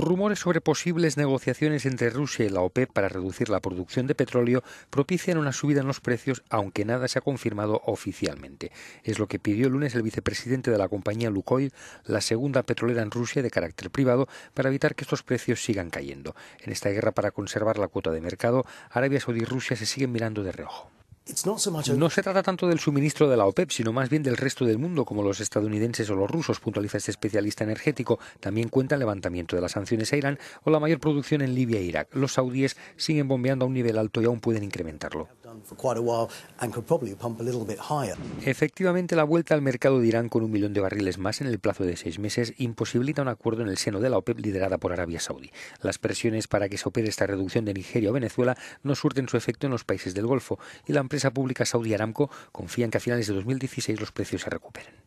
Rumores sobre posibles negociaciones entre Rusia y la OPEP e para reducir la producción de petróleo propician una subida en los precios, aunque nada se ha confirmado oficialmente. Es lo que pidió el lunes el vicepresidente de la compañía Lukoil, la segunda petrolera en Rusia de carácter privado, para evitar que estos precios sigan cayendo. En esta guerra para conservar la cuota de mercado, Arabia Saudí y Rusia se siguen mirando de reojo. No se trata tanto del suministro de la OPEP, sino más bien del resto del mundo, como los estadounidenses o los rusos, puntualiza este especialista energético. También cuenta el levantamiento de las sanciones a Irán o la mayor producción en Libia e Irak. Los saudíes siguen bombeando a un nivel alto y aún pueden incrementarlo. Efectivamente, la vuelta al mercado de Irán con un millón de barriles más en el plazo de seis meses imposibilita un acuerdo en el seno de la OPEP liderada por Arabia Saudí. Las presiones para que se opere esta reducción de Nigeria o Venezuela no surten su efecto en los países del Golfo empresa pública Saudi Aramco confía en que a finales de 2016 los precios se recuperen.